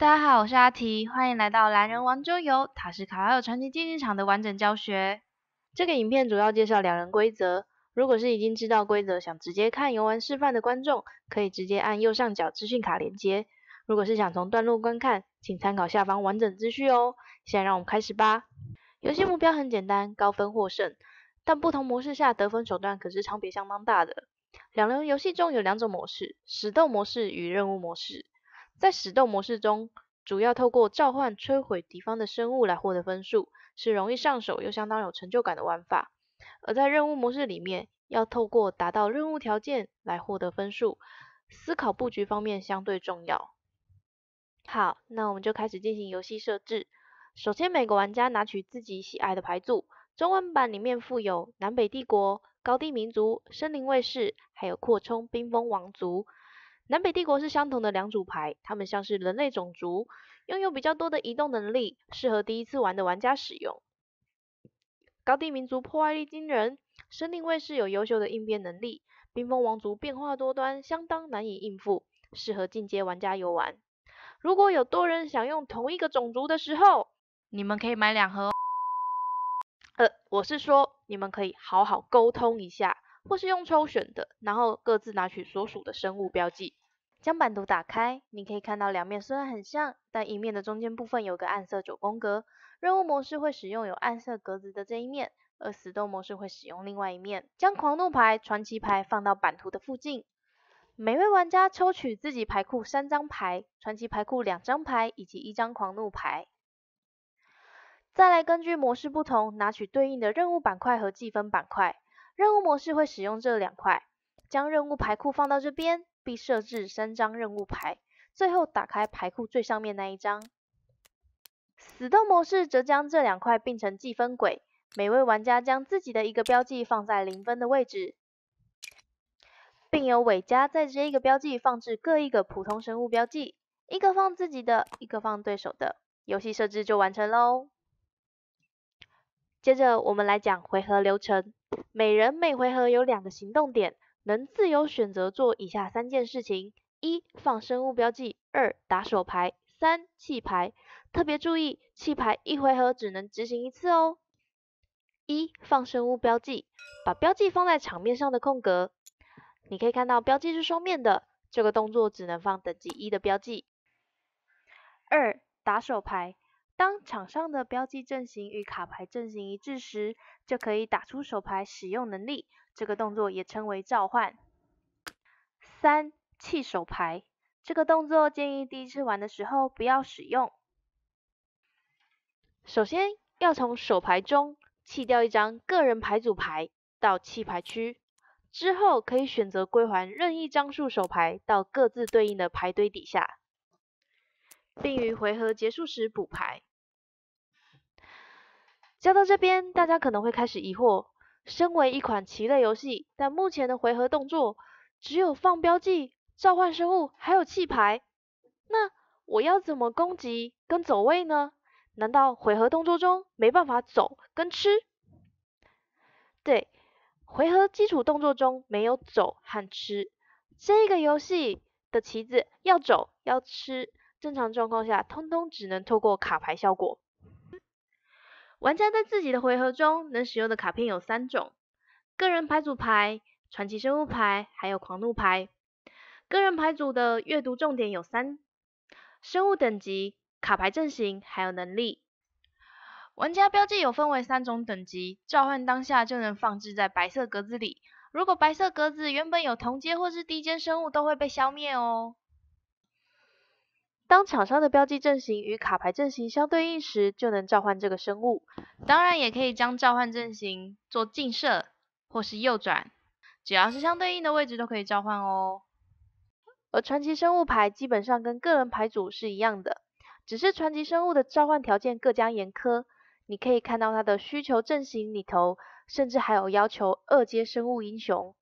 大家好，我是阿提，欢迎来到《狼人王》周游塔什卡还有传奇竞技场的完整教学。这个影片主要介绍两人规则，如果是已经知道规则想直接看游玩示范的观众，可以直接按右上角资讯卡连接。如果是想从段落观看，请参考下方完整资讯哦。现在让我们开始吧。游戏目标很简单，高分获胜。但不同模式下得分手段可是差别相当大的。两人游戏中有两种模式，石斗模式与任务模式。在使动模式中，主要透过召唤摧毁敌方的生物来获得分数，是容易上手又相当有成就感的玩法。而在任务模式里面，要透过达到任务条件来获得分数，思考布局方面相对重要。好，那我们就开始进行游戏设置。首先，每个玩家拿取自己喜爱的牌组。中文版里面附有南北帝国、高地民族、森林卫士，还有扩充冰封王族。南北帝国是相同的两组牌，他们像是人类种族，拥有比较多的移动能力，适合第一次玩的玩家使用。高地民族破坏力惊人，生林卫士有优秀的应变能力，冰封王族变化多端，相当难以应付，适合进阶玩家游玩。如果有多人想用同一个种族的时候，你们可以买两盒，呃，我是说你们可以好好沟通一下，或是用抽选的，然后各自拿取所属的生物标记。将版图打开，你可以看到两面虽然很像，但一面的中间部分有个暗色九宫格。任务模式会使用有暗色格子的这一面，而死斗模式会使用另外一面。将狂怒牌、传奇牌放到版图的附近。每位玩家抽取自己牌库三张牌，传奇牌库两张牌以及一张狂怒牌。再来根据模式不同，拿取对应的任务板块和计分板块。任务模式会使用这两块，将任务牌库放到这边。并设置三张任务牌，最后打开牌库最上面那一张。死斗模式则将这两块并成计分轨，每位玩家将自己的一个标记放在零分的位置，并由伟嘉再接一个标记放置各一个普通生物标记，一个放自己的，一个放对手的。游戏设置就完成喽。接着我们来讲回合流程，每人每回合有两个行动点。能自由选择做以下三件事情：一、放生物标记；二、打手牌；三、弃牌。特别注意，弃牌一回合只能执行一次哦。一、放生物标记，把标记放在场面上的空格。你可以看到标记是双面的，这个动作只能放等级一的标记。二、打手牌。当场上的标记阵型与卡牌阵型一致时，就可以打出手牌使用能力。这个动作也称为召唤。三弃手牌这个动作建议第一次玩的时候不要使用。首先要从手牌中弃掉一张个人牌组牌到弃牌区，之后可以选择归还任意张数手牌到各自对应的牌堆底下，并于回合结束时补牌。讲到这边，大家可能会开始疑惑，身为一款棋类游戏，但目前的回合动作只有放标记、召唤生物，还有弃牌，那我要怎么攻击跟走位呢？难道回合动作中没办法走跟吃？对，回合基础动作中没有走和吃，这个游戏的棋子要走要吃，正常状况下，通通只能透过卡牌效果。玩家在自己的回合中能使用的卡片有三种：个人牌组牌、传奇生物牌，还有狂怒牌。个人牌组的阅读重点有三：生物等级、卡牌阵型，还有能力。玩家标记有分为三种等级，召唤当下就能放置在白色格子里。如果白色格子原本有同阶或是低阶生物，都会被消灭哦。当厂商的标记阵型与卡牌阵型相对应时，就能召唤这个生物。当然，也可以将召唤阵型做进设或是右转，只要是相对应的位置都可以召唤哦。而传奇生物牌基本上跟个人牌组是一样的，只是传奇生物的召唤条件更加严苛。你可以看到它的需求阵型里头，甚至还有要求二阶生物英雄。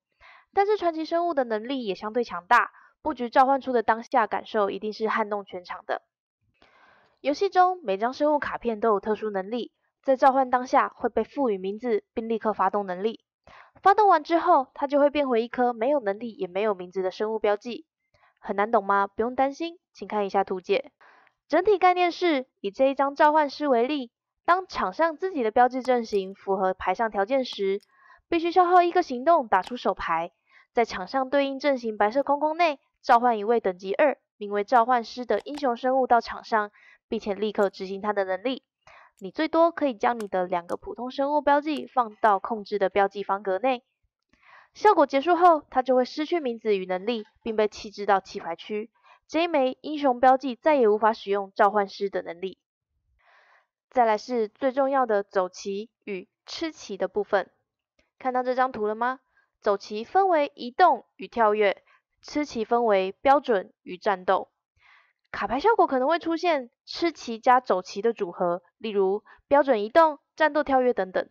但是传奇生物的能力也相对强大。布局召唤出的当下感受，一定是撼动全场的。游戏中每张生物卡片都有特殊能力，在召唤当下会被赋予名字，并立刻发动能力。发动完之后，它就会变回一颗没有能力也没有名字的生物标记。很难懂吗？不用担心，请看一下图解。整体概念是以这一张召唤师为例，当场上自己的标志阵型符合排上条件时，必须消耗一个行动打出手牌，在场上对应阵型白色框框内。召唤一位等级二、名为召唤师的英雄生物到场上，并且立刻执行他的能力。你最多可以将你的两个普通生物标记放到控制的标记方格内。效果结束后，它就会失去名字与能力，并被弃置到弃牌区。这一枚英雄标记再也无法使用召唤师的能力。再来是最重要的走棋与吃棋的部分。看到这张图了吗？走棋分为移动与跳跃。吃棋分为标准与战斗，卡牌效果可能会出现吃棋加走棋的组合，例如标准移动、战斗跳跃等等。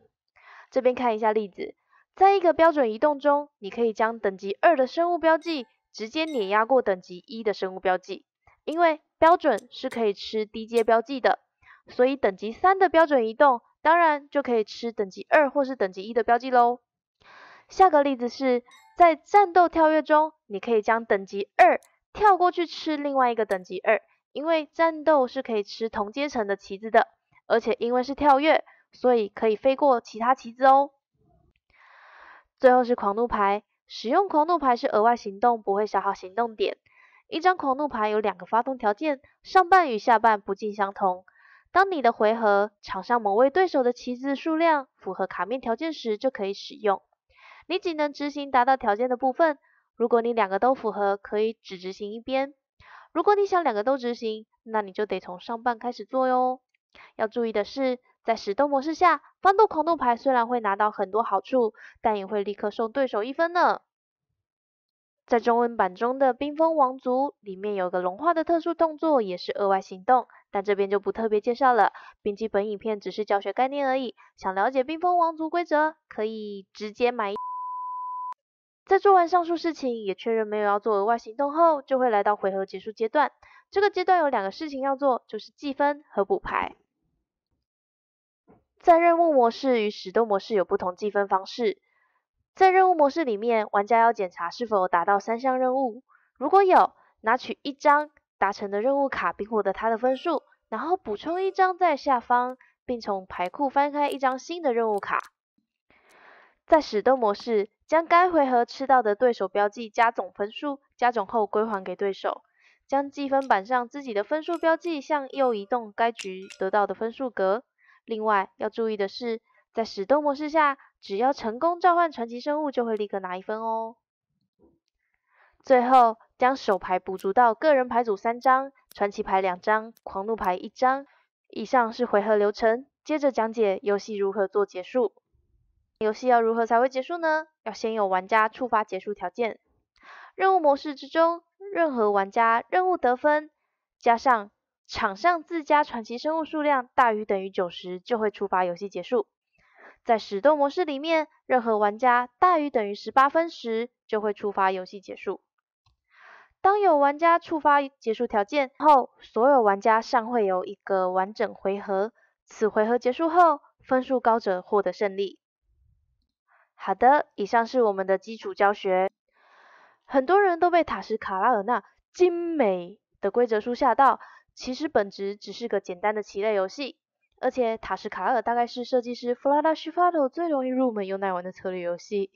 这边看一下例子，在一个标准移动中，你可以将等级二的生物标记直接碾压过等级一的生物标记，因为标准是可以吃低阶标记的，所以等级三的标准移动当然就可以吃等级二或是等级一的标记喽。下个例子是在战斗跳跃中。你可以将等级二跳过去吃另外一个等级二，因为战斗是可以吃同阶层的棋子的，而且因为是跳跃，所以可以飞过其他棋子哦。最后是狂怒牌，使用狂怒牌是额外行动，不会消耗行动点。一张狂怒牌有两个发动条件，上半与下半不尽相同。当你的回合场上某位对手的棋子数量符合卡面条件时，就可以使用。你仅能执行达到条件的部分。如果你两个都符合，可以只执行一边；如果你想两个都执行，那你就得从上半开始做哟。要注意的是，在石头模式下，翻斗狂怒牌虽然会拿到很多好处，但也会立刻送对手一分呢。在中文版中的《冰封王族》里面有个融化的特殊动作，也是额外行动，但这边就不特别介绍了。并记本影片只是教学概念而已，想了解《冰封王族》规则，可以直接买。在做完上述事情，也确认没有要做额外行动后，就会来到回合结束阶段。这个阶段有两个事情要做，就是计分和补牌。在任务模式与使动模式有不同计分方式。在任务模式里面，玩家要检查是否达到三项任务，如果有，拿取一张达成的任务卡，并获得它的分数，然后补充一张在下方，并从牌库翻开一张新的任务卡。在使动模式。将该回合吃到的对手标记加总分数，加总后归还给对手。将计分板上自己的分数标记向右移动该局得到的分数格。另外要注意的是，在使动模式下，只要成功召唤传奇生物，就会立刻拿一分哦。最后将手牌补足到个人牌组三张，传奇牌两张，狂怒牌一张。以上是回合流程，接着讲解游戏如何做结束。游戏要如何才会结束呢？要先有玩家触发结束条件。任务模式之中，任何玩家任务得分加上场上自家传奇生物数量大于等于九十，就会触发游戏结束。在始动模式里面，任何玩家大于等于十八分时，就会触发游戏结束。当有玩家触发结束条件后，所有玩家尚会有一个完整回合。此回合结束后，分数高者获得胜利。好的，以上是我们的基础教学。很多人都被塔什卡拉尔纳精美的规则书吓到，其实本质只是个简单的棋类游戏。而且塔什卡尔大概是设计师弗拉达希法托最容易入门又耐玩的策略游戏，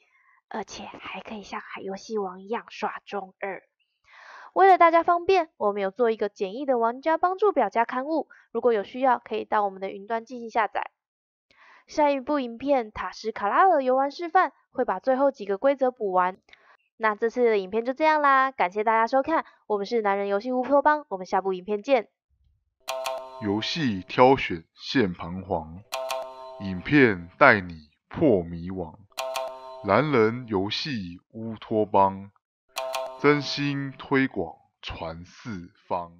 而且还可以像《海游戏王》一样耍中二。为了大家方便，我们有做一个简易的玩家帮助表加刊物，如果有需要可以到我们的云端进行下载。下一部影片《塔什卡拉尔游玩示范》会把最后几个规则补完。那这次的影片就这样啦，感谢大家收看，我们是男人游戏乌托邦，我们下部影片见。游戏挑选现彷徨，影片带你破迷惘。男人游戏乌托邦，真心推广传四方。